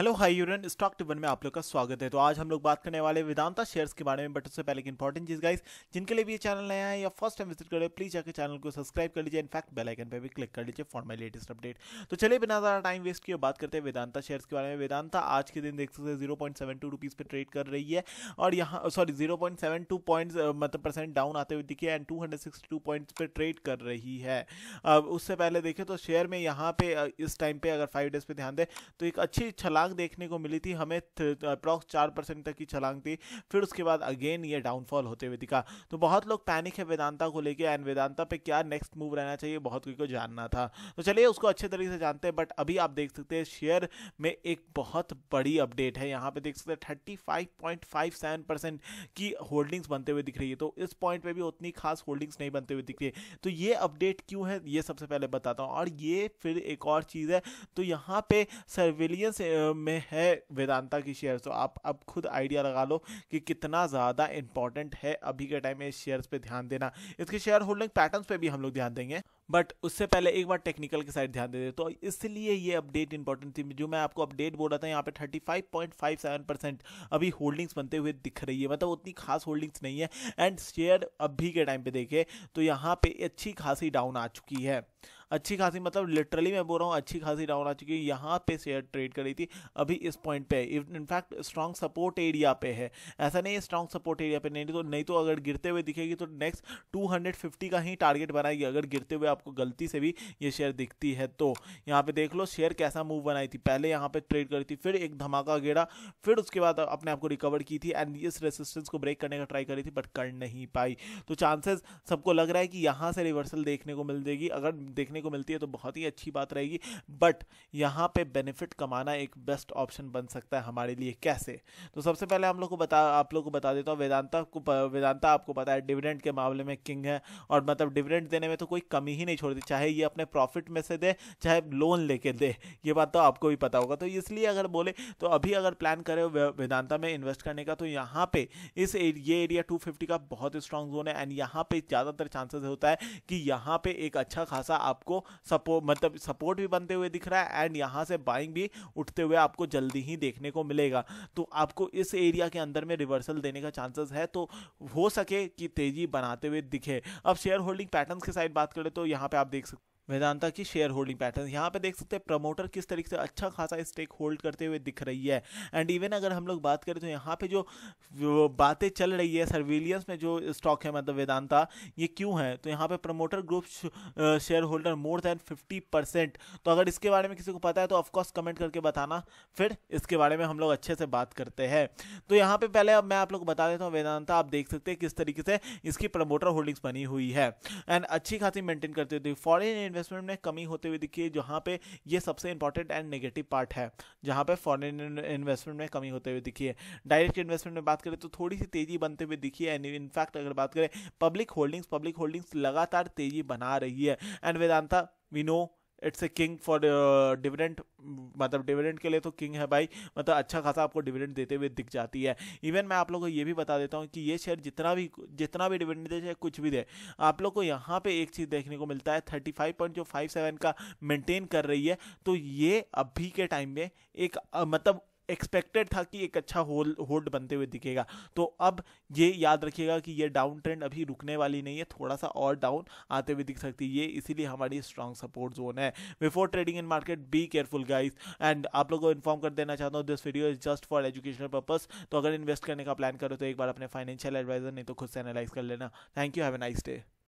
hello hi यूरन stock टिवन में आप लोग का स्वागत है तो आज हम लोग बात करने वाले वेदांता शेयर्स के बारे में बट उससे पहले एक इंपॉर्टेंट चीज गाइस जिनके लिए भी ये चैनल नया है या फर्स्ट टाइम विजिट कर हैं प्लीज जाकर चैनल को सब्सक्राइब कर लीजिए इनफैक्ट बेल आइकन पे भी क्लिक कर लीजिए फॉर माई लेटेस्ट अपडेट तो चलिए बिना ज्यादा टाइम वेस्ट किए बात करते हैं वेदांता शेयर्स के बारे में वेदांता आज के दिन देख सकते हैं zero point seven two rupees पर ट्रेड कर रही है और यहाँ sorry zero point seven two point मतलब परसेंट डाउन आते हुए दिखे and two hundred sixty two point पर ट्रेड कर रही है अब उससे पहले देखें तो शेयर में यहाँ पे इस टाइम पे अगर फाइव डेज पे ध्यान दें तो एक अच्छी छलांग छलांग देखने को मिली थी हमें अप्रॉक्स चार परसेंट तक की छलांग थी फिर उसके बाद अगेन ये डाउनफॉल होते हुए दिखा तो बहुत लोग पैनिक है वेदांता को लेकर एंड वेदांता पे क्या नेक्स्ट मूव रहना चाहिए बहुत कोई को जानना था तो चलिए उसको अच्छे तरीके से जानते हैं बट अभी आप देख सकते हैं शेयर में एक बहुत बड़ी अपडेट है यहाँ पे देख सकते हैं thirty five point five seven percent की होल्डिंग्स बनते हुए दिख रही है तो इस पॉइंट पे भी उतनी खास होल्डिंग्स नहीं बनते हुए दिख रही है तो ये अपडेट क्यों है ये सबसे पहले बताता हूँ और ये फिर एक और चीज़ है तो यहाँ पे सर्विलियंस में है वेदांता की शेयर्स तो आप अब खुद आइडिया लगा लो कि कितना ज़्यादा इंपॉर्टेंट है अभी के टाइम में इस शेयर्स पे ध्यान देना इसके शेयर होल्डिंग पैटर्न्स पे भी हम लोग ध्यान देंगे बट उससे पहले एक बार टेक्निकल के साइड ध्यान दे दे तो इसलिए ये अपडेट इंपॉर्टेंट थी जो मैं आपको अपडेट बोल रहा था यहाँ पे 35.57 परसेंट अभी होल्डिंग्स बनते हुए दिख रही है मतलब उतनी खास होल्डिंग्स नहीं है एंड शेयर अभी के टाइम पे देखे तो यहाँ पे अच्छी खासी डाउन आ चुकी है अच्छी खासी मतलब लिटरली मैं बोल रहा हूँ अच्छी खासी डाउन आ चुकी है यहाँ पे शेयर ट्रेड करी थी अभी इस पॉइंट पे इनफैक्ट स्ट्रॉन्ग सपोर्ट एरिया पे है ऐसा नहीं है स्ट्रॉन्ग सपोर्ट एरिया पे नहीं तो नहीं तो अगर गिरते हुए दिखेगी तो नेक्स्ट टू का ही टारगेट बनाएगी अगर गिरते हुए आपको गलती से भी ये शेयर दिखती है तो यहाँ पे देख लो शेयर कैसा मूव बनाई थी पहले यहाँ पे ट्रेड करी थी फिर एक धमाका गिरा फिर उसके बाद अपने आप को रिकवर की थी एंड इस रेसिस्टेंस को ब्रेक करने का ट्राई करी थी बट कर नहीं पाई तो चांसेस सबको लग रहा है कि यहाँ से रिवर्सल देखने को मिल जाएगी अगर देखने देखने को मिलती है तो बहुत ही अच्छी बात रहेगी बट यहाँ पे बेनिफिट कमाना एक बेस्ट ऑप्शन बन सकता है हमारे लिए कैसे तो सबसे पहले हम लोग को बता आप लोग को बता देता हूँ वेदांता को वेदांता आपको पता है डिविडेंड के मामले में किंग है और मतलब डिविडेंड देने में तो कोई कमी ही नहीं छोड़ती चाहे ये अपने प्रॉफिट में से दे चाहे लोन लेके दे ये बात तो आपको भी पता होगा तो इसलिए अगर बोले तो अभी अगर प्लान करें वेदांता में इन्वेस्ट करने का तो यहाँ पे इस ये एरिया टू का बहुत स्ट्रांग जोन है एंड यहाँ पे ज़्यादातर चांसेस होता है कि यहाँ पे एक अच्छा खासा आपको आपको सपोर्ट मतलब सपोर्ट भी बनते हुए दिख रहा है एंड यहाँ से बाइंग भी उठते हुए आपको जल्दी ही देखने को मिलेगा तो आपको इस एरिया के अंदर में रिवर्सल देने का चांसेस है तो हो सके कि तेजी बनाते हुए दिखे अब शेयर होल्डिंग पैटर्न के साइड बात करें तो यहाँ पे आप देख सकते वेदांता की शेयर होल्डिंग पैटर्न यहाँ पे देख सकते हैं प्रमोटर किस तरीके से अच्छा खासा स्टेक होल्ड करते हुए दिख रही है एंड इवन अगर हम लोग बात करें तो यहाँ पे जो बातें चल रही है सर्विलियंस में जो स्टॉक है मतलब वेदांता ये क्यों है तो यहाँ पे promoter group shareholder more than fifty percent तो अगर इसके बारे में किसी को पता है तो ऑफकोर्स कमेंट करके बताना फिर इसके बारे में हम लोग अच्छे से बात करते हैं तो यहाँ पर पहले अब मैं आप लोग बता देता हूँ वेदांता आप देख सकते हैं किस तरीके से इसकी प्रमोटर होल्डिंग्स बनी हुई है एंड अच्छी खासी मेंटेन करते हुए फॉरन तो इन्वेस्ट इन्वेस्टमेंट में कमी होते हुए दिखी है जहाँ पे ये सबसे इंपॉर्टेंट एंड नेगेटिव पार्ट है जहाँ पे फॉरेन इन्वेस्टमेंट में कमी होते हुए दिखी है डायरेक्ट इन्वेस्टमेंट में बात करें तो थोड़ी सी तेजी बनते हुए दिखी है एंड इनफैक्ट अगर बात करें पब्लिक होल्डिंग्स पब्लिक होल्डिंग्स लगातार तेजी बना रही है and Vedanta we know it's a king for dividend मतलब डिविडेंट के लिए तो किंग है भाई मतलब अच्छा खासा आपको डिविडेंट देते हुए दिख जाती है इवन मैं आप लोगों को ये भी बता देता हूँ कि ये शेयर जितना भी जितना भी डिविडेंट दे चाहे कुछ भी दे आप लोग को यहाँ पे एक चीज़ देखने को मिलता है थर्टी फाइव पॉइंट जो फाइव सेवन का मेंटेन कर रही है तो ये अभी के टाइम में एक मतलब एक्सपेक्टेड था कि एक अच्छा होल होल्ड बनते हुए दिखेगा तो अब ये याद रखिएगा कि ये डाउन ट्रेंड अभी रुकने वाली नहीं है थोड़ा सा और डाउन आते हुए दिख सकती है ये इसीलिए हमारी स्ट्रांग सपोर्ट जोन है before trading in market be careful guys and आप लोगों को इन्फॉर्म कर देना चाहता हूँ this video is just for educational purpose तो अगर इन्वेस्ट करने का प्लान करो तो एक बार अपने फाइनेंशियल एडवाइजर नहीं तो खुद से एनालाइज कर लेना thank you have a nice day